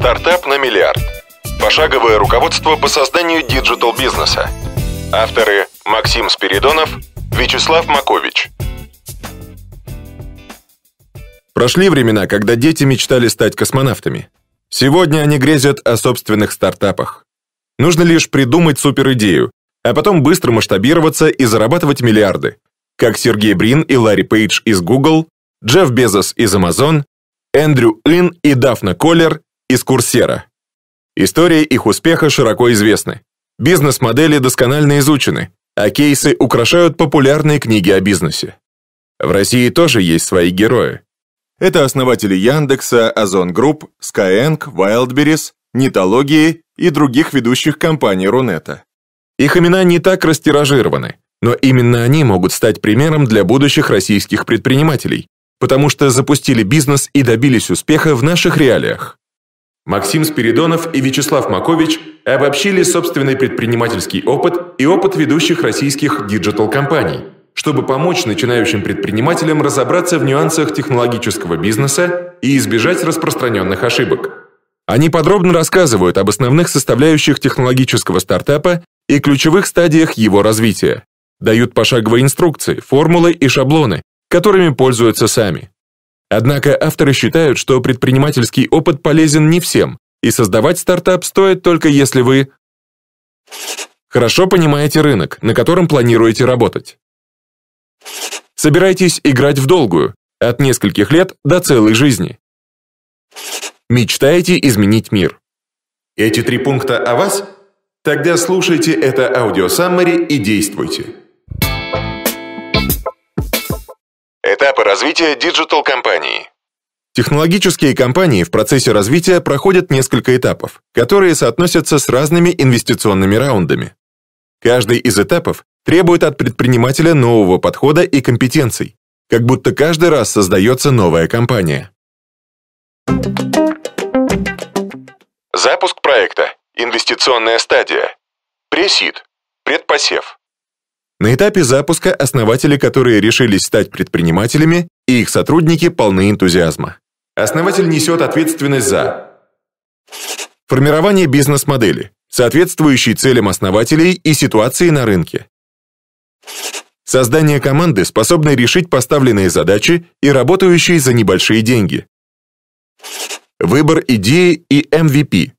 «Стартап на миллиард. Пошаговое руководство по созданию диджитал-бизнеса». Авторы Максим Спиридонов, Вячеслав Макович. Прошли времена, когда дети мечтали стать космонавтами. Сегодня они грезят о собственных стартапах. Нужно лишь придумать суперидею, а потом быстро масштабироваться и зарабатывать миллиарды. Как Сергей Брин и Ларри Пейдж из Google, Джефф Безос из Amazon, Эндрю Ин и Дафна Коллер из Курсера. Истории их успеха широко известны. Бизнес-модели досконально изучены, а кейсы украшают популярные книги о бизнесе. В России тоже есть свои герои. Это основатели Яндекса, Озон Групп, Skyeng, Wildberries, Нитологии и других ведущих компаний Рунета. Их имена не так растиражированы, но именно они могут стать примером для будущих российских предпринимателей, потому что запустили бизнес и добились успеха в наших реалиях. Максим Спиридонов и Вячеслав Макович обобщили собственный предпринимательский опыт и опыт ведущих российских диджитал-компаний, чтобы помочь начинающим предпринимателям разобраться в нюансах технологического бизнеса и избежать распространенных ошибок. Они подробно рассказывают об основных составляющих технологического стартапа и ключевых стадиях его развития. Дают пошаговые инструкции, формулы и шаблоны, которыми пользуются сами. Однако авторы считают, что предпринимательский опыт полезен не всем, и создавать стартап стоит только если вы хорошо понимаете рынок, на котором планируете работать. Собираетесь играть в долгую, от нескольких лет до целой жизни. Мечтаете изменить мир. Эти три пункта о вас? Тогда слушайте это аудиосаммари и действуйте. этапы развития диджитал-компании. Технологические компании в процессе развития проходят несколько этапов, которые соотносятся с разными инвестиционными раундами. Каждый из этапов требует от предпринимателя нового подхода и компетенций, как будто каждый раз создается новая компания. Запуск проекта. Инвестиционная стадия. Пресид. Предпосев. На этапе запуска основатели, которые решились стать предпринимателями, и их сотрудники полны энтузиазма. Основатель несет ответственность за формирование бизнес-модели, соответствующей целям основателей и ситуации на рынке, создание команды, способной решить поставленные задачи и работающей за небольшие деньги, выбор идеи и MVP.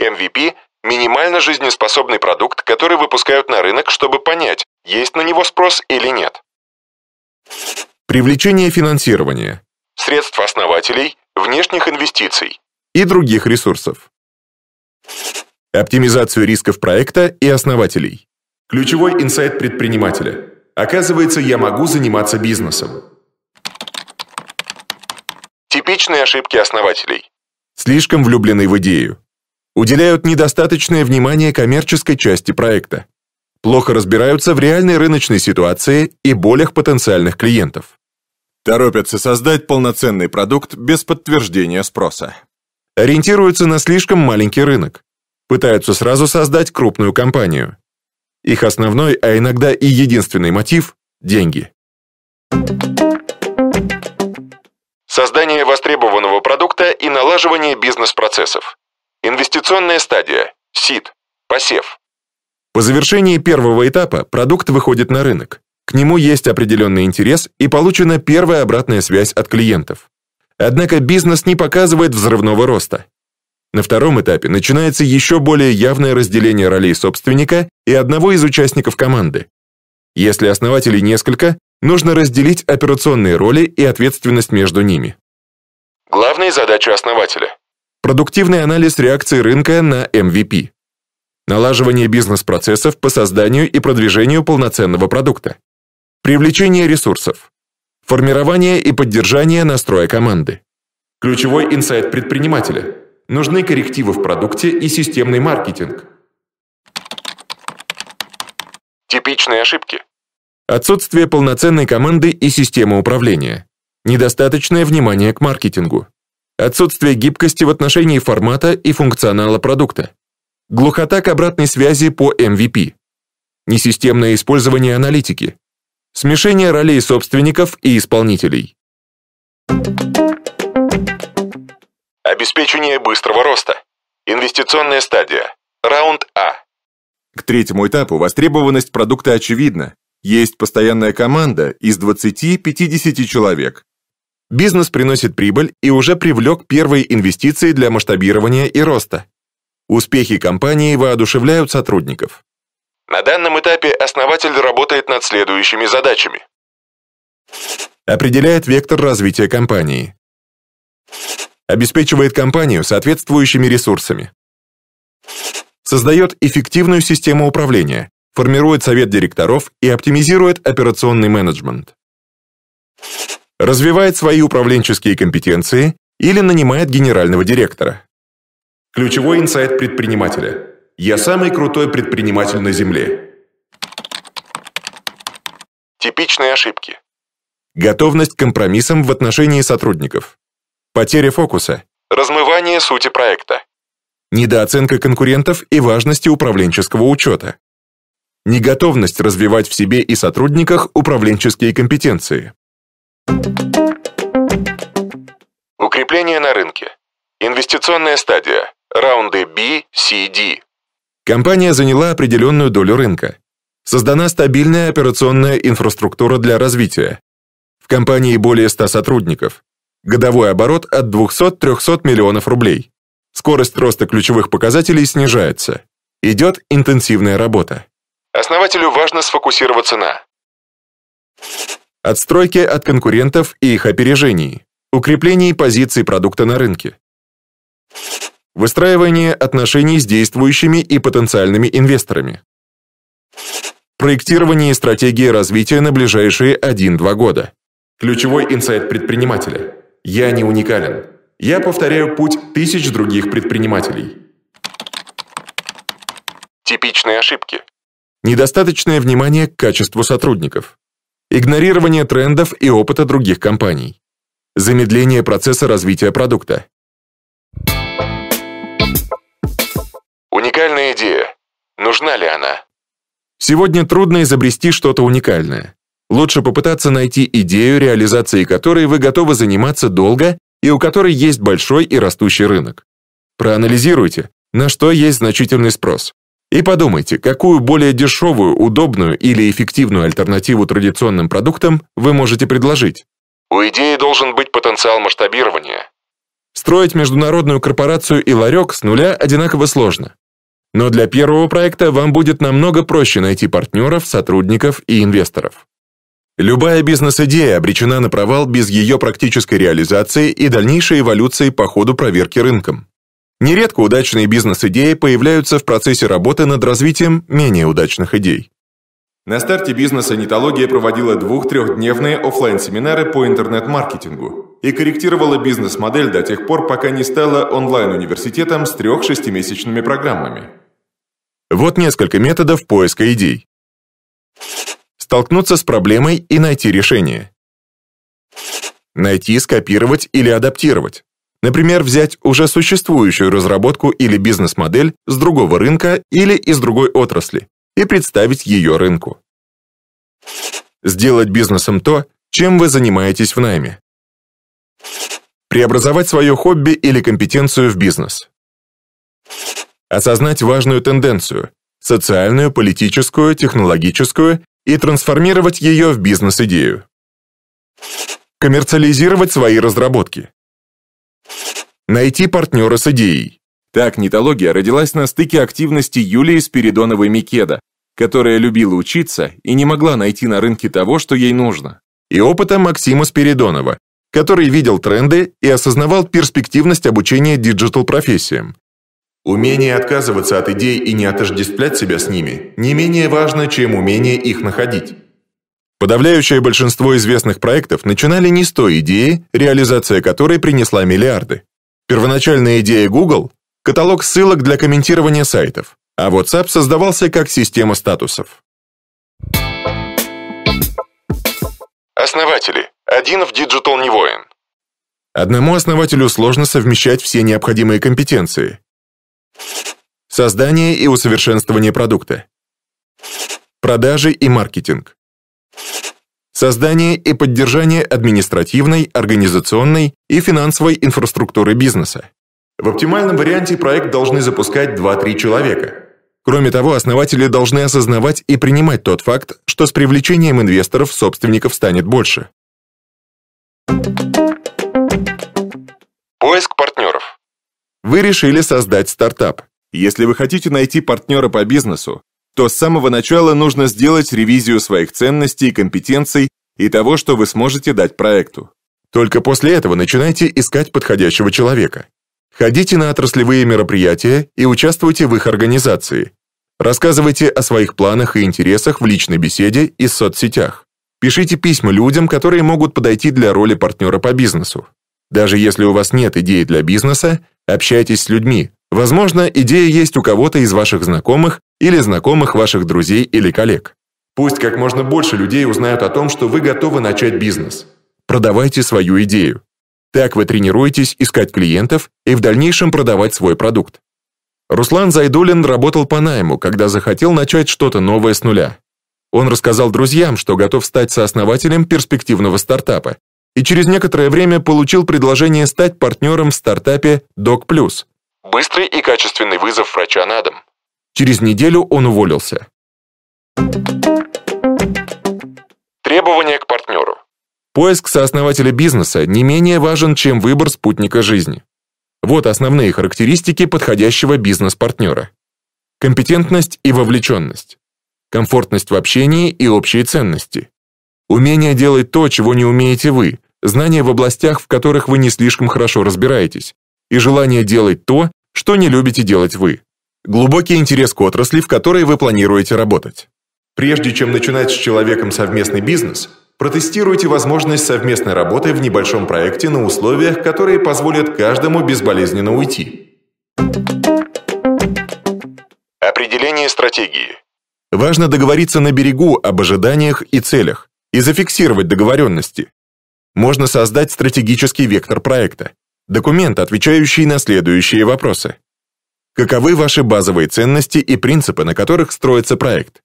MVP – минимально жизнеспособный продукт, который выпускают на рынок, чтобы понять, есть на него спрос или нет. Привлечение финансирования. Средств основателей, внешних инвестиций. И других ресурсов. Оптимизацию рисков проекта и основателей. Ключевой инсайт предпринимателя. Оказывается, я могу заниматься бизнесом. Типичные ошибки основателей. Слишком влюблены в идею. Уделяют недостаточное внимание коммерческой части проекта плохо разбираются в реальной рыночной ситуации и болях потенциальных клиентов. Торопятся создать полноценный продукт без подтверждения спроса. Ориентируются на слишком маленький рынок. Пытаются сразу создать крупную компанию. Их основной, а иногда и единственный мотив – деньги. Создание востребованного продукта и налаживание бизнес-процессов. Инвестиционная стадия – СИД, посев. По завершении первого этапа продукт выходит на рынок. К нему есть определенный интерес и получена первая обратная связь от клиентов. Однако бизнес не показывает взрывного роста. На втором этапе начинается еще более явное разделение ролей собственника и одного из участников команды. Если основателей несколько, нужно разделить операционные роли и ответственность между ними. Главная задача основателя. Продуктивный анализ реакции рынка на MVP налаживание бизнес-процессов по созданию и продвижению полноценного продукта, привлечение ресурсов, формирование и поддержание настроя команды. Ключевой инсайт предпринимателя. Нужны коррективы в продукте и системный маркетинг. Типичные ошибки. Отсутствие полноценной команды и системы управления. Недостаточное внимание к маркетингу. Отсутствие гибкости в отношении формата и функционала продукта. Глухота к обратной связи по MVP. Несистемное использование аналитики. Смешение ролей собственников и исполнителей. Обеспечение быстрого роста. Инвестиционная стадия. Раунд А. К третьему этапу востребованность продукта очевидна. Есть постоянная команда из 20-50 человек. Бизнес приносит прибыль и уже привлек первые инвестиции для масштабирования и роста. Успехи компании воодушевляют сотрудников. На данном этапе основатель работает над следующими задачами. Определяет вектор развития компании. Обеспечивает компанию соответствующими ресурсами. Создает эффективную систему управления, формирует совет директоров и оптимизирует операционный менеджмент. Развивает свои управленческие компетенции или нанимает генерального директора. Ключевой инсайт предпринимателя. Я самый крутой предприниматель на Земле. Типичные ошибки. Готовность к компромиссам в отношении сотрудников. Потеря фокуса. Размывание сути проекта. Недооценка конкурентов и важности управленческого учета. Неготовность развивать в себе и сотрудниках управленческие компетенции. Укрепление на рынке. Инвестиционная стадия раунды B, C, D. Компания заняла определенную долю рынка. Создана стабильная операционная инфраструктура для развития. В компании более 100 сотрудников. Годовой оборот от 200-300 миллионов рублей. Скорость роста ключевых показателей снижается. Идет интенсивная работа. Основателю важно сфокусироваться на отстройке от конкурентов и их опережений, укреплении позиций продукта на рынке, Выстраивание отношений с действующими и потенциальными инвесторами. Проектирование стратегии развития на ближайшие 1-2 года. Ключевой инсайт предпринимателя. Я не уникален. Я повторяю путь тысяч других предпринимателей. Типичные ошибки. Недостаточное внимание к качеству сотрудников. Игнорирование трендов и опыта других компаний. Замедление процесса развития продукта. Уникальная идея. Нужна ли она? Сегодня трудно изобрести что-то уникальное. Лучше попытаться найти идею, реализации которой вы готовы заниматься долго и у которой есть большой и растущий рынок. Проанализируйте, на что есть значительный спрос. И подумайте, какую более дешевую, удобную или эффективную альтернативу традиционным продуктам вы можете предложить. У идеи должен быть потенциал масштабирования. Строить международную корпорацию и ларек с нуля одинаково сложно. Но для первого проекта вам будет намного проще найти партнеров, сотрудников и инвесторов. Любая бизнес-идея обречена на провал без ее практической реализации и дальнейшей эволюции по ходу проверки рынком. Нередко удачные бизнес-идеи появляются в процессе работы над развитием менее удачных идей. На старте бизнеса «Нитология» проводила двух-трехдневные офлайн семинары по интернет-маркетингу, и корректировала бизнес-модель до тех пор, пока не стала онлайн-университетом с трех-шестимесячными программами. Вот несколько методов поиска идей. Столкнуться с проблемой и найти решение. Найти, скопировать или адаптировать. Например, взять уже существующую разработку или бизнес-модель с другого рынка или из другой отрасли и представить ее рынку. Сделать бизнесом то, чем вы занимаетесь в найме. Преобразовать свое хобби или компетенцию в бизнес. Осознать важную тенденцию – социальную, политическую, технологическую и трансформировать ее в бизнес-идею. Коммерциализировать свои разработки. Найти партнера с идеей. Так нитология родилась на стыке активности Юлии Спиридоновой-Микеда, которая любила учиться и не могла найти на рынке того, что ей нужно, и опыта Максима Спиридонова, который видел тренды и осознавал перспективность обучения диджитал-профессиям. Умение отказываться от идей и не отождествлять себя с ними не менее важно, чем умение их находить. Подавляющее большинство известных проектов начинали не с той идеи, реализация которой принесла миллиарды. Первоначальная идея Google – каталог ссылок для комментирования сайтов, а WhatsApp создавался как система статусов. Основатели один в диджитал не воин. Одному основателю сложно совмещать все необходимые компетенции. Создание и усовершенствование продукта. Продажи и маркетинг. Создание и поддержание административной, организационной и финансовой инфраструктуры бизнеса. В оптимальном варианте проект должны запускать 2-3 человека. Кроме того, основатели должны осознавать и принимать тот факт, что с привлечением инвесторов собственников станет больше. Поиск партнеров. Вы решили создать стартап. Если вы хотите найти партнера по бизнесу, то с самого начала нужно сделать ревизию своих ценностей, компетенций и того, что вы сможете дать проекту. Только после этого начинайте искать подходящего человека. Ходите на отраслевые мероприятия и участвуйте в их организации. Рассказывайте о своих планах и интересах в личной беседе и соцсетях. Пишите письма людям, которые могут подойти для роли партнера по бизнесу. Даже если у вас нет идеи для бизнеса, общайтесь с людьми. Возможно, идея есть у кого-то из ваших знакомых или знакомых ваших друзей или коллег. Пусть как можно больше людей узнают о том, что вы готовы начать бизнес. Продавайте свою идею. Так вы тренируетесь искать клиентов и в дальнейшем продавать свой продукт. Руслан Зайдулин работал по найму, когда захотел начать что-то новое с нуля. Он рассказал друзьям, что готов стать сооснователем перспективного стартапа, и через некоторое время получил предложение стать партнером в стартапе Doc+. Быстрый и качественный вызов врача на дом. Через неделю он уволился. Требования к партнеру. Поиск сооснователя бизнеса не менее важен, чем выбор спутника жизни. Вот основные характеристики подходящего бизнес-партнера. Компетентность и вовлеченность комфортность в общении и общие ценности. Умение делать то, чего не умеете вы, знания в областях, в которых вы не слишком хорошо разбираетесь, и желание делать то, что не любите делать вы. Глубокий интерес к отрасли, в которой вы планируете работать. Прежде чем начинать с человеком совместный бизнес, протестируйте возможность совместной работы в небольшом проекте на условиях, которые позволят каждому безболезненно уйти. Определение стратегии. Важно договориться на берегу об ожиданиях и целях и зафиксировать договоренности. Можно создать стратегический вектор проекта, документ, отвечающий на следующие вопросы. Каковы ваши базовые ценности и принципы, на которых строится проект?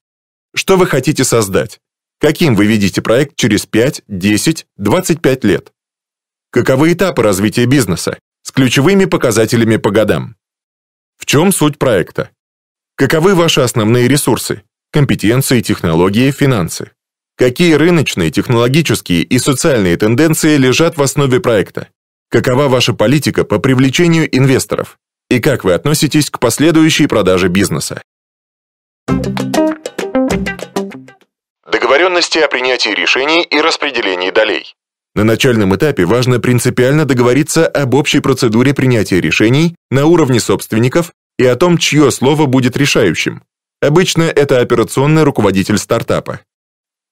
Что вы хотите создать? Каким вы видите проект через 5, 10, 25 лет? Каковы этапы развития бизнеса с ключевыми показателями по годам? В чем суть проекта? Каковы ваши основные ресурсы? компетенции, технологии, финансы. Какие рыночные, технологические и социальные тенденции лежат в основе проекта? Какова ваша политика по привлечению инвесторов? И как вы относитесь к последующей продаже бизнеса? Договоренности о принятии решений и распределении долей. На начальном этапе важно принципиально договориться об общей процедуре принятия решений на уровне собственников и о том, чье слово будет решающим Обычно это операционный руководитель стартапа.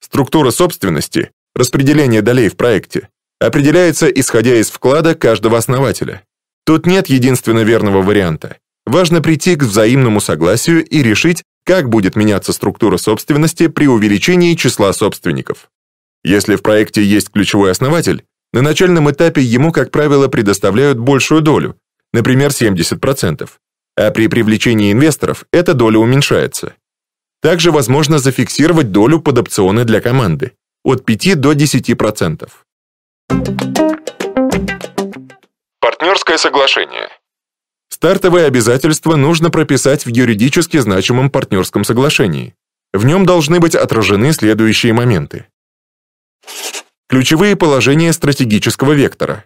Структура собственности, распределение долей в проекте, определяется исходя из вклада каждого основателя. Тут нет единственно верного варианта. Важно прийти к взаимному согласию и решить, как будет меняться структура собственности при увеличении числа собственников. Если в проекте есть ключевой основатель, на начальном этапе ему, как правило, предоставляют большую долю, например, 70% а при привлечении инвесторов эта доля уменьшается. Также возможно зафиксировать долю под опционы для команды от 5 до 10%. Партнерское соглашение. Стартовые обязательства нужно прописать в юридически значимом партнерском соглашении. В нем должны быть отражены следующие моменты. Ключевые положения стратегического вектора.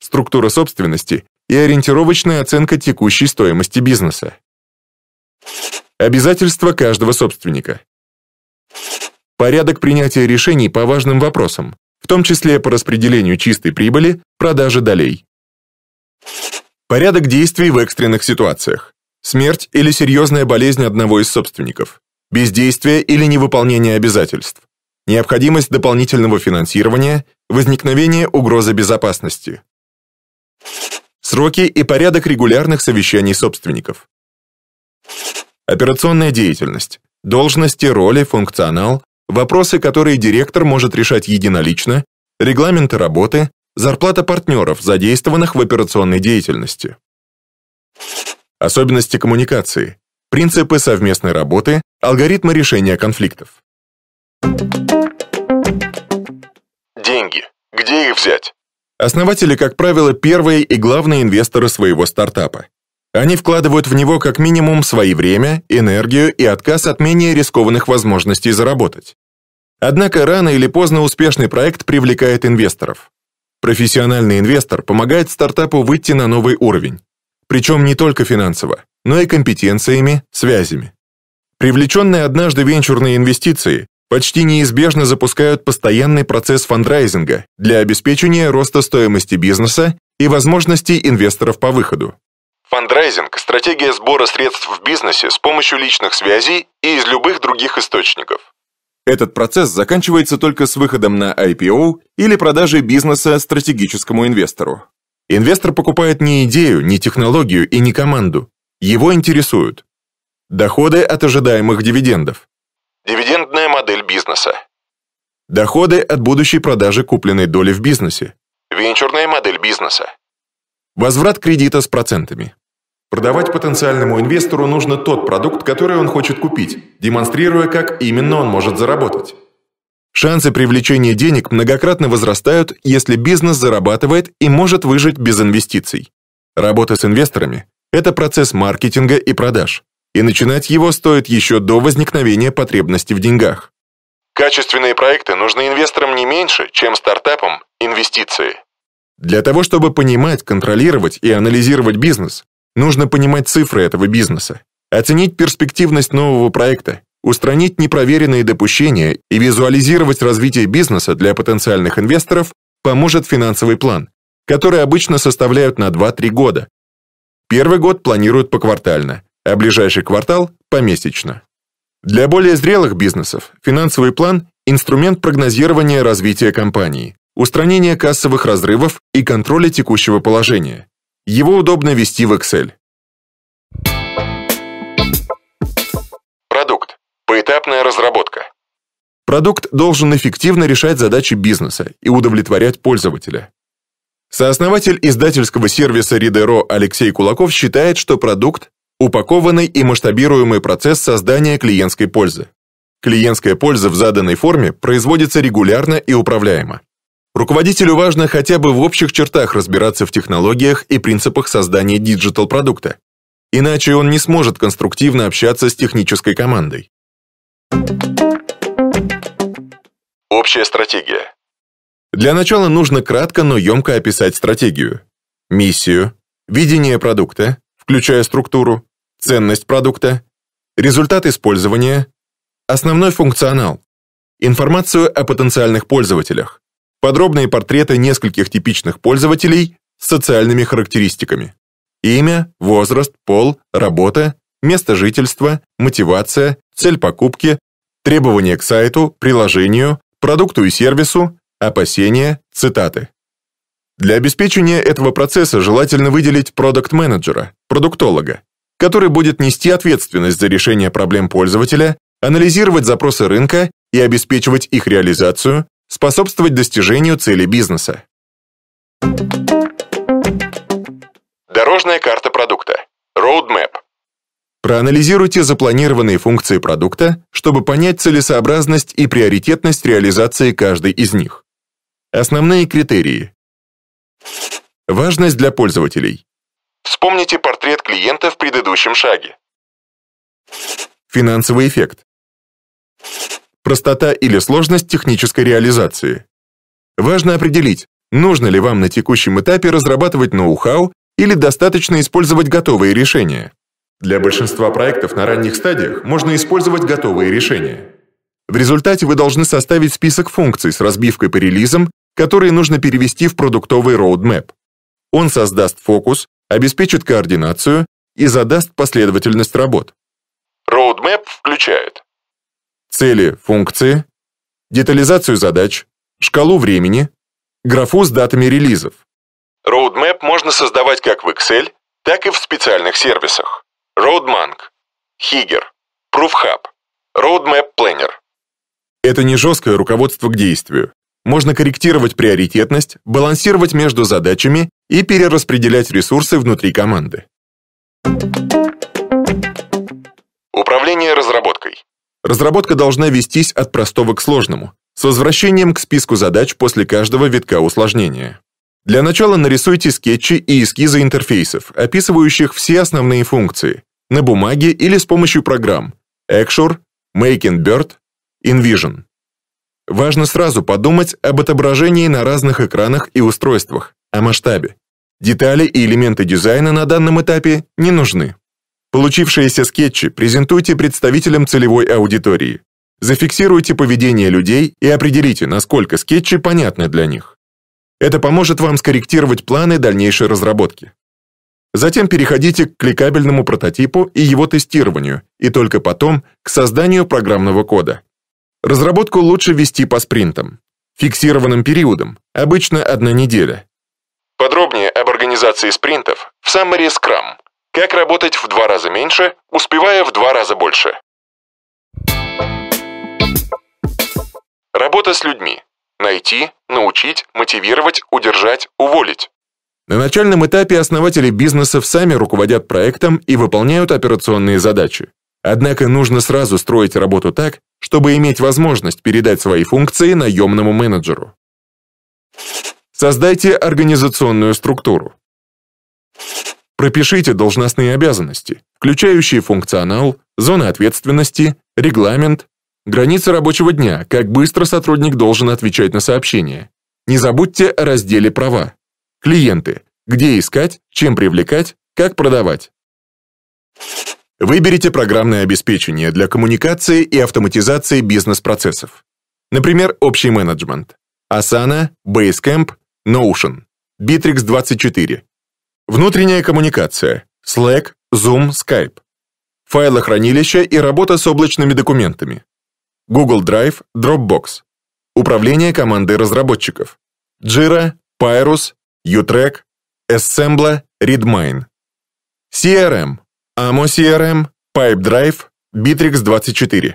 Структура собственности и ориентировочная оценка текущей стоимости бизнеса. Обязательства каждого собственника. Порядок принятия решений по важным вопросам, в том числе по распределению чистой прибыли, продаже долей. Порядок действий в экстренных ситуациях. Смерть или серьезная болезнь одного из собственников. Бездействие или невыполнение обязательств. Необходимость дополнительного финансирования, возникновение угрозы безопасности сроки и порядок регулярных совещаний собственников. Операционная деятельность. Должности, роли, функционал, вопросы, которые директор может решать единолично, регламенты работы, зарплата партнеров, задействованных в операционной деятельности. Особенности коммуникации, принципы совместной работы, алгоритмы решения конфликтов. Деньги. Где их взять? Основатели, как правило, первые и главные инвесторы своего стартапа. Они вкладывают в него как минимум свое время, энергию и отказ от менее рискованных возможностей заработать. Однако рано или поздно успешный проект привлекает инвесторов. Профессиональный инвестор помогает стартапу выйти на новый уровень, причем не только финансово, но и компетенциями, связями. Привлеченные однажды венчурные инвестиции почти неизбежно запускают постоянный процесс фандрайзинга для обеспечения роста стоимости бизнеса и возможностей инвесторов по выходу. Фандрайзинг – стратегия сбора средств в бизнесе с помощью личных связей и из любых других источников. Этот процесс заканчивается только с выходом на IPO или продажей бизнеса стратегическому инвестору. Инвестор покупает не идею, не технологию и не команду. Его интересуют доходы от ожидаемых дивидендов, Дивидендная модель бизнеса. Доходы от будущей продажи купленной доли в бизнесе. Венчурная модель бизнеса. Возврат кредита с процентами. Продавать потенциальному инвестору нужно тот продукт, который он хочет купить, демонстрируя, как именно он может заработать. Шансы привлечения денег многократно возрастают, если бизнес зарабатывает и может выжить без инвестиций. Работа с инвесторами – это процесс маркетинга и продаж и начинать его стоит еще до возникновения потребности в деньгах. Качественные проекты нужны инвесторам не меньше, чем стартапам инвестиции. Для того, чтобы понимать, контролировать и анализировать бизнес, нужно понимать цифры этого бизнеса, оценить перспективность нового проекта, устранить непроверенные допущения и визуализировать развитие бизнеса для потенциальных инвесторов поможет финансовый план, который обычно составляют на 2-3 года. Первый год планируют поквартально, а ближайший квартал помесячно. Для более зрелых бизнесов финансовый план инструмент прогнозирования развития компании, устранения кассовых разрывов и контроля текущего положения. Его удобно вести в Excel. Продукт. Поэтапная разработка. Продукт должен эффективно решать задачи бизнеса и удовлетворять пользователя. Сооснователь издательского сервиса Ридеро Алексей Кулаков считает, что продукт упакованный и масштабируемый процесс создания клиентской пользы. Клиентская польза в заданной форме производится регулярно и управляемо. Руководителю важно хотя бы в общих чертах разбираться в технологиях и принципах создания диджитал-продукта, иначе он не сможет конструктивно общаться с технической командой. Общая стратегия. Для начала нужно кратко, но емко описать стратегию. Миссию, видение продукта, включая структуру, ценность продукта, результат использования, основной функционал, информацию о потенциальных пользователях, подробные портреты нескольких типичных пользователей с социальными характеристиками. Имя, возраст, пол, работа, место жительства, мотивация, цель покупки, требования к сайту, приложению, продукту и сервису, опасения, цитаты. Для обеспечения этого процесса желательно выделить продукт-менеджера, продуктолога, который будет нести ответственность за решение проблем пользователя, анализировать запросы рынка и обеспечивать их реализацию, способствовать достижению цели бизнеса. Дорожная карта продукта. Roadmap. Проанализируйте запланированные функции продукта, чтобы понять целесообразность и приоритетность реализации каждой из них. Основные критерии. Важность для пользователей. Вспомните портрет клиента в предыдущем шаге. Финансовый эффект. Простота или сложность технической реализации. Важно определить, нужно ли вам на текущем этапе разрабатывать ноу-хау или достаточно использовать готовые решения. Для большинства проектов на ранних стадиях можно использовать готовые решения. В результате вы должны составить список функций с разбивкой по релизам, которые нужно перевести в продуктовый roadmap. Он создаст фокус, обеспечит координацию и задаст последовательность работ. Roadmap включает цели, функции, детализацию задач, шкалу времени, графу с датами релизов. Roadmap можно создавать как в Excel, так и в специальных сервисах. Roadmonk, Higer, ProofHub, Roadmap Planner. Это не жесткое руководство к действию. Можно корректировать приоритетность, балансировать между задачами и перераспределять ресурсы внутри команды. Управление разработкой. Разработка должна вестись от простого к сложному, с возвращением к списку задач после каждого витка усложнения. Для начала нарисуйте скетчи и эскизы интерфейсов, описывающих все основные функции, на бумаге или с помощью программ Axure, Make and Bird, InVision. Важно сразу подумать об отображении на разных экранах и устройствах, о масштабе. Детали и элементы дизайна на данном этапе не нужны. Получившиеся скетчи презентуйте представителям целевой аудитории. Зафиксируйте поведение людей и определите, насколько скетчи понятны для них. Это поможет вам скорректировать планы дальнейшей разработки. Затем переходите к кликабельному прототипу и его тестированию, и только потом к созданию программного кода. Разработку лучше вести по спринтам, фиксированным периодом, обычно одна неделя. Подробнее об организации спринтов в саммари Scrum. Как работать в два раза меньше, успевая в два раза больше. Работа с людьми. Найти, научить, мотивировать, удержать, уволить. На начальном этапе основатели бизнесов сами руководят проектом и выполняют операционные задачи. Однако нужно сразу строить работу так, чтобы иметь возможность передать свои функции наемному менеджеру. Создайте организационную структуру. Пропишите должностные обязанности, включающие функционал, зоны ответственности, регламент, границы рабочего дня, как быстро сотрудник должен отвечать на сообщения. Не забудьте о разделе «Права». Клиенты. Где искать, чем привлекать, как продавать. Выберите программное обеспечение для коммуникации и автоматизации бизнес-процессов. Например, общий менеджмент. Asana, Basecamp, Notion, Bittrex24. Внутренняя коммуникация. Slack, Zoom, Skype. Файлохранилище и работа с облачными документами. Google Drive, Dropbox. Управление командой разработчиков. Jira, Pyrus, Utrek, Assembler, Readmine. CRM Amo CRM, e PipeDrive, Bittrex24.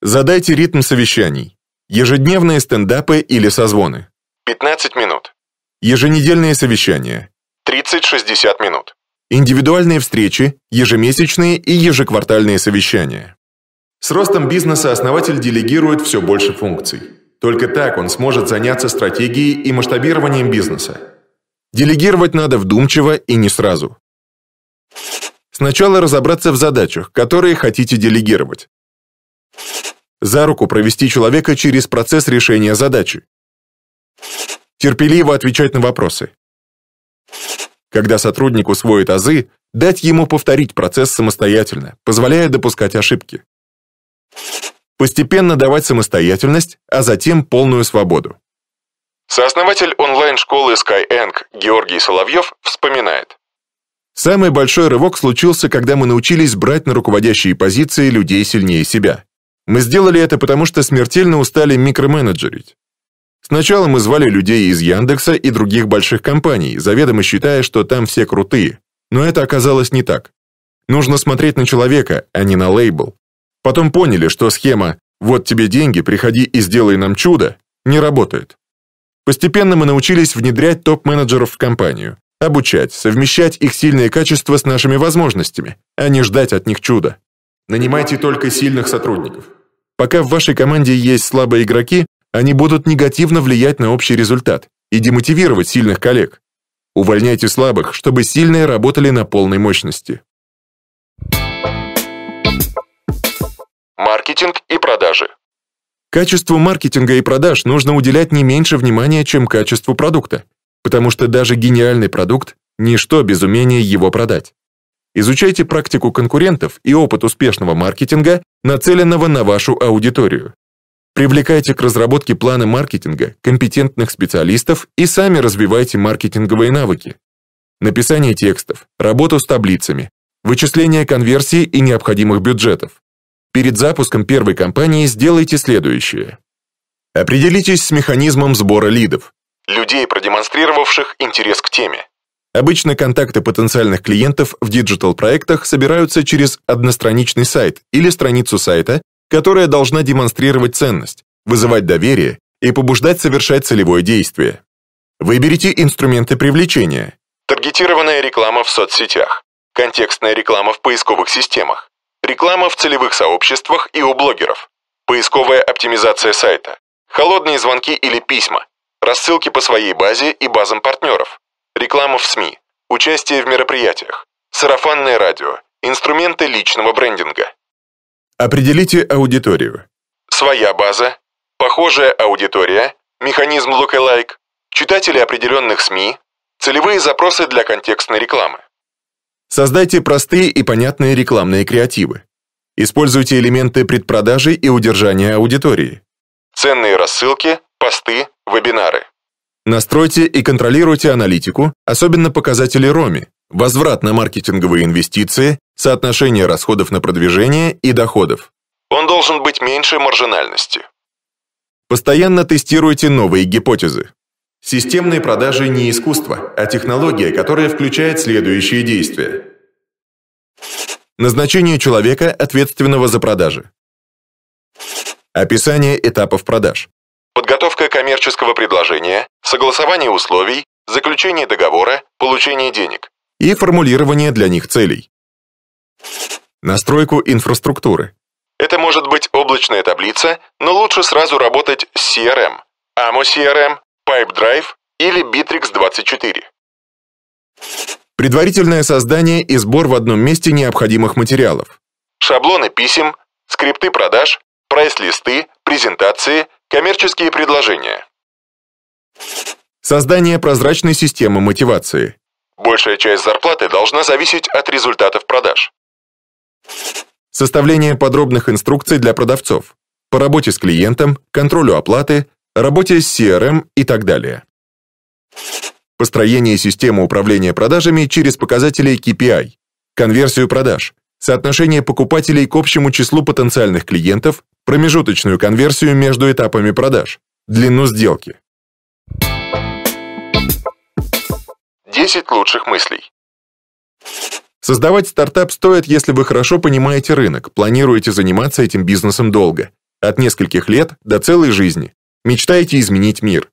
Задайте ритм совещаний. Ежедневные стендапы или созвоны. 15 минут. Еженедельные совещания. 30-60 минут. Индивидуальные встречи, ежемесячные и ежеквартальные совещания. С ростом бизнеса основатель делегирует все больше функций. Только так он сможет заняться стратегией и масштабированием бизнеса. Делегировать надо вдумчиво и не сразу. Сначала разобраться в задачах, которые хотите делегировать. За руку провести человека через процесс решения задачи. Терпеливо отвечать на вопросы. Когда сотрудник усвоит азы, дать ему повторить процесс самостоятельно, позволяя допускать ошибки. Постепенно давать самостоятельность, а затем полную свободу. Сооснователь онлайн-школы SkyEng Георгий Соловьев вспоминает. Самый большой рывок случился, когда мы научились брать на руководящие позиции людей сильнее себя. Мы сделали это потому, что смертельно устали микроменеджерить. Сначала мы звали людей из Яндекса и других больших компаний, заведомо считая, что там все крутые. Но это оказалось не так. Нужно смотреть на человека, а не на лейбл. Потом поняли, что схема «вот тебе деньги, приходи и сделай нам чудо» не работает. Постепенно мы научились внедрять топ-менеджеров в компанию, Обучать, совмещать их сильные качества с нашими возможностями, а не ждать от них чуда. Нанимайте только сильных сотрудников. Пока в вашей команде есть слабые игроки, они будут негативно влиять на общий результат и демотивировать сильных коллег. Увольняйте слабых, чтобы сильные работали на полной мощности. Маркетинг и продажи. Качеству маркетинга и продаж нужно уделять не меньше внимания, чем качеству продукта потому что даже гениальный продукт – ничто без умения его продать. Изучайте практику конкурентов и опыт успешного маркетинга, нацеленного на вашу аудиторию. Привлекайте к разработке плана маркетинга компетентных специалистов и сами развивайте маркетинговые навыки. Написание текстов, работу с таблицами, вычисление конверсии и необходимых бюджетов. Перед запуском первой кампании сделайте следующее. Определитесь с механизмом сбора лидов людей, продемонстрировавших интерес к теме. Обычно контакты потенциальных клиентов в диджитал-проектах собираются через одностраничный сайт или страницу сайта, которая должна демонстрировать ценность, вызывать доверие и побуждать совершать целевое действие. Выберите инструменты привлечения. Таргетированная реклама в соцсетях, контекстная реклама в поисковых системах, реклама в целевых сообществах и у блогеров, поисковая оптимизация сайта, холодные звонки или письма, рассылки по своей базе и базам партнеров, реклама в СМИ, участие в мероприятиях, сарафанное радио, инструменты личного брендинга. Определите аудиторию. Своя база, похожая аудитория, механизм lookalike, читатели определенных СМИ, целевые запросы для контекстной рекламы. Создайте простые и понятные рекламные креативы. Используйте элементы предпродажи и удержания аудитории. Ценные рассылки, посты, Вебинары. Настройте и контролируйте аналитику, особенно показатели РОМИ, возврат на маркетинговые инвестиции, соотношение расходов на продвижение и доходов. Он должен быть меньше маржинальности. Постоянно тестируйте новые гипотезы. Системные продажи не искусство, а технология, которая включает следующие действия. Назначение человека, ответственного за продажи. Описание этапов продаж подготовка коммерческого предложения, согласование условий, заключение договора, получение денег и формулирование для них целей. Настройку инфраструктуры. Это может быть облачная таблица, но лучше сразу работать с CRM, AMO CRM, PipeDrive или Bittrex24. Предварительное создание и сбор в одном месте необходимых материалов. Шаблоны писем, скрипты продаж, прайс-листы, презентации – Коммерческие предложения. Создание прозрачной системы мотивации. Большая часть зарплаты должна зависеть от результатов продаж. Составление подробных инструкций для продавцов по работе с клиентом, контролю оплаты, работе с CRM и так далее. Построение системы управления продажами через показатели KPI, конверсию продаж, соотношение покупателей к общему числу потенциальных клиентов, промежуточную конверсию между этапами продаж, длину сделки. 10 лучших мыслей. Создавать стартап стоит, если вы хорошо понимаете рынок, планируете заниматься этим бизнесом долго, от нескольких лет до целой жизни, мечтаете изменить мир.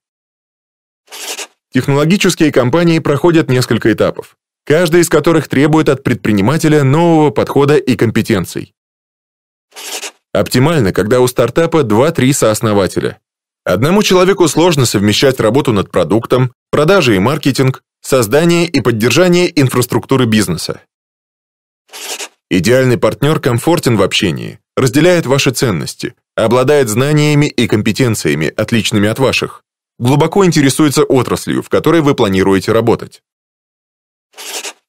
Технологические компании проходят несколько этапов каждая из которых требует от предпринимателя нового подхода и компетенций. Оптимально, когда у стартапа 2-3 сооснователя. Одному человеку сложно совмещать работу над продуктом, продажи и маркетинг, создание и поддержание инфраструктуры бизнеса. Идеальный партнер комфортен в общении, разделяет ваши ценности, обладает знаниями и компетенциями, отличными от ваших, глубоко интересуется отраслью, в которой вы планируете работать.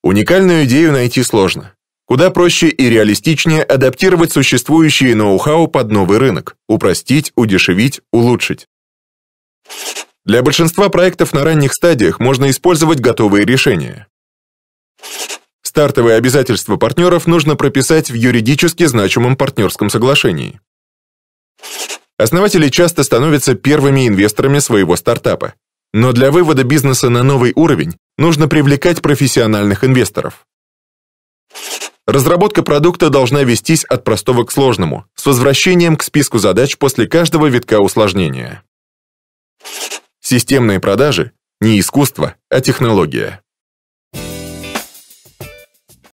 Уникальную идею найти сложно. Куда проще и реалистичнее адаптировать существующие ноу-хау под новый рынок, упростить, удешевить, улучшить. Для большинства проектов на ранних стадиях можно использовать готовые решения. Стартовые обязательства партнеров нужно прописать в юридически значимом партнерском соглашении. Основатели часто становятся первыми инвесторами своего стартапа, но для вывода бизнеса на новый уровень нужно привлекать профессиональных инвесторов. Разработка продукта должна вестись от простого к сложному, с возвращением к списку задач после каждого витка усложнения. Системные продажи – не искусство, а технология.